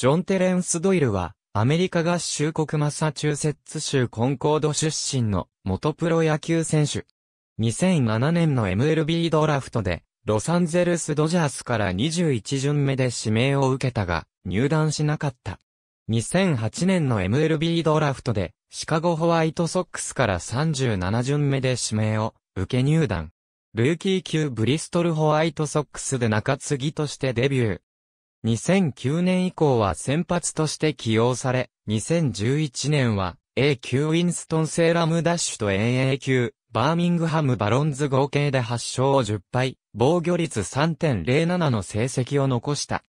ジョン・テレンス・ドイルは、アメリカ合衆国マサチューセッツ州コンコード出身の元プロ野球選手。2007年の MLB ドラフトで、ロサンゼルス・ドジャースから21巡目で指名を受けたが、入団しなかった。2008年の MLB ドラフトで、シカゴホワイトソックスから37巡目で指名を受け入団。ルーキー級ブリストルホワイトソックスで中継ぎとしてデビュー。2009年以降は先発として起用され、2011年は A 級ウィンストンセーラムダッシュと AA 級バーミングハムバロンズ合計で8勝10敗、防御率3.07の成績を残した。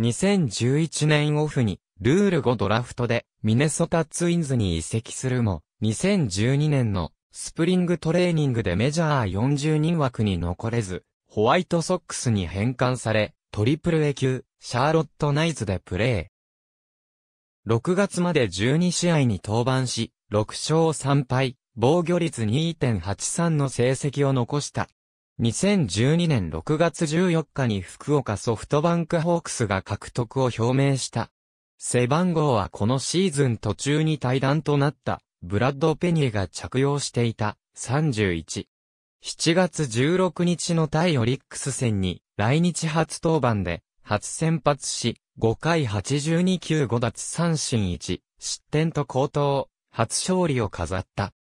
2011年オフに、ルール5ドラフトで、ミネソタツインズに移籍するも、2012年の、スプリングトレーニングでメジャー40人枠に残れず、ホワイトソックスに変換され、トリプル A 級、シャーロットナイズでプレー。6月まで12試合に登板し、6勝3敗、防御率2.83の成績を残した。2012年6月14日に福岡ソフトバンクホークスが獲得を表明した。背番号はこのシーズン途中に退団となった、ブラッド・ペニーが着用していた、31。7月16日の対オリックス戦に、来日初登板で、初先発し、5回82球5奪三振1、失点と高騰、初勝利を飾った。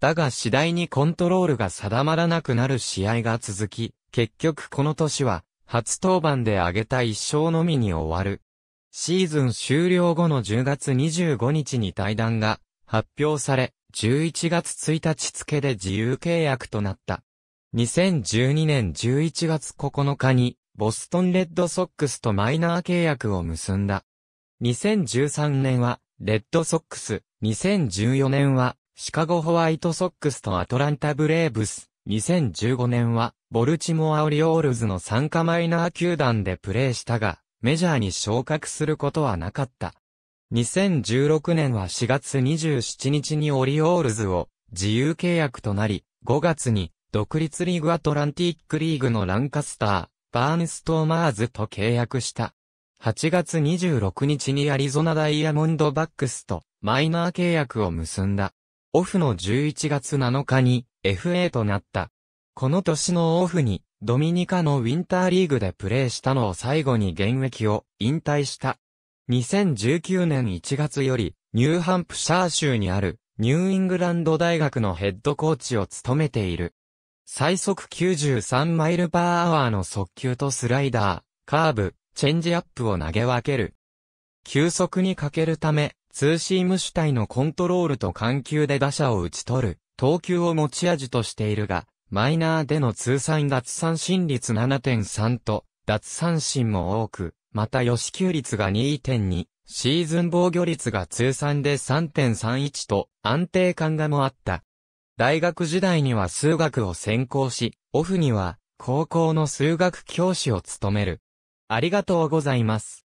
だが次第にコントロールが定まらなくなる試合が続き、結局この年は、初登板で挙げた一勝のみに終わる。シーズン終了後の10月25日に対談が発表され、11月1日付で自由契約となった。2012年11月9日にボストンレッドソックスとマイナー契約を結んだ。2013年は、レッドソックス、2014年は、シカゴホワイトソックスとアトランタブレーブス、2015年は、ボルチモアオリオールズの参加マイナー球団でプレーしたが、メジャーに昇格することはなかった。2016年は4月27日にオリオールズを自由契約となり、5月に独立リーグアトランティックリーグのランカスター、バーンストーマーズと契約した。8月26日にアリゾナダイヤモンドバックスとマイナー契約を結んだ。オフの11月7日に FA となった。この年のオフにドミニカのウィンターリーグでプレーしたのを最後に現役を引退した。2019年1月よりニューハンプシャー州にあるニューイングランド大学のヘッドコーチを務めている。最速93マイルパーアワーの速球とスライダー、カーブ、チェンジアップを投げ分ける。急速にかけるため、ツーシーム主体のコントロールと緩急で打者を打ち取る、投球を持ち味としているが、マイナーでの通算奪三振率7.3と、奪三振も多く、また吉球率が2.2、シーズン防御率が通算で3.31と、安定感がもあった。大学時代には数学を専攻し、オフには高校の数学教師を務める。ありがとうございます。